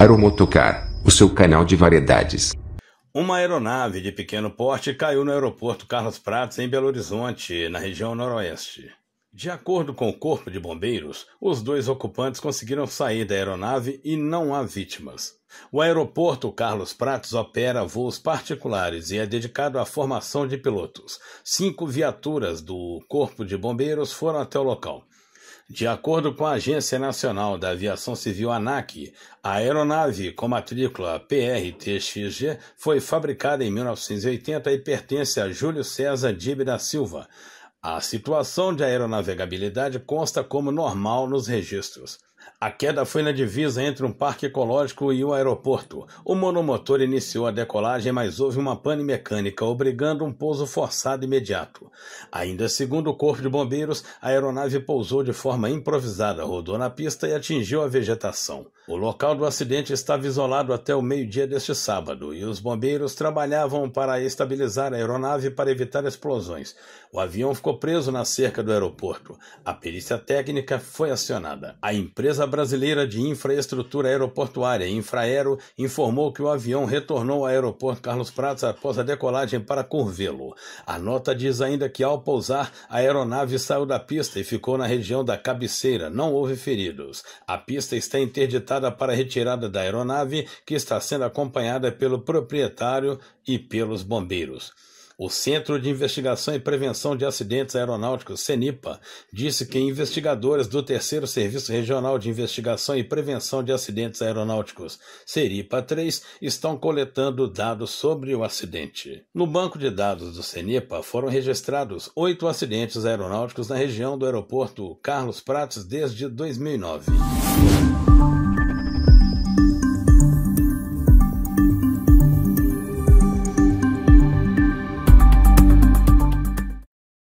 Aeromotocar, o seu canal de variedades. Uma aeronave de pequeno porte caiu no aeroporto Carlos Prates, em Belo Horizonte, na região noroeste. De acordo com o Corpo de Bombeiros, os dois ocupantes conseguiram sair da aeronave e não há vítimas. O aeroporto Carlos Pratos opera voos particulares e é dedicado à formação de pilotos. Cinco viaturas do Corpo de Bombeiros foram até o local. De acordo com a Agência Nacional da Aviação Civil ANAC, a aeronave com matrícula PR-TXG foi fabricada em 1980 e pertence a Júlio César Dib da Silva. A situação de aeronavegabilidade consta como normal nos registros. A queda foi na divisa entre um parque ecológico e um aeroporto. O monomotor iniciou a decolagem, mas houve uma pane mecânica, obrigando um pouso forçado imediato. Ainda segundo o Corpo de Bombeiros, a aeronave pousou de forma improvisada, rodou na pista e atingiu a vegetação. O local do acidente estava isolado até o meio-dia deste sábado e os bombeiros trabalhavam para estabilizar a aeronave para evitar explosões. O avião ficou preso na cerca do aeroporto. A perícia técnica foi acionada. A empresa empresa brasileira de infraestrutura aeroportuária, Infraero, informou que o avião retornou ao aeroporto Carlos Prates após a decolagem para Curvelo. A nota diz ainda que, ao pousar, a aeronave saiu da pista e ficou na região da cabeceira. Não houve feridos. A pista está interditada para retirada da aeronave, que está sendo acompanhada pelo proprietário e pelos bombeiros. O Centro de Investigação e Prevenção de Acidentes Aeronáuticos, CENIPA, disse que investigadores do Terceiro Serviço Regional de Investigação e Prevenção de Acidentes Aeronáuticos, CERIPA 3, estão coletando dados sobre o acidente. No banco de dados do CENIPA foram registrados oito acidentes aeronáuticos na região do aeroporto Carlos Prates desde 2009.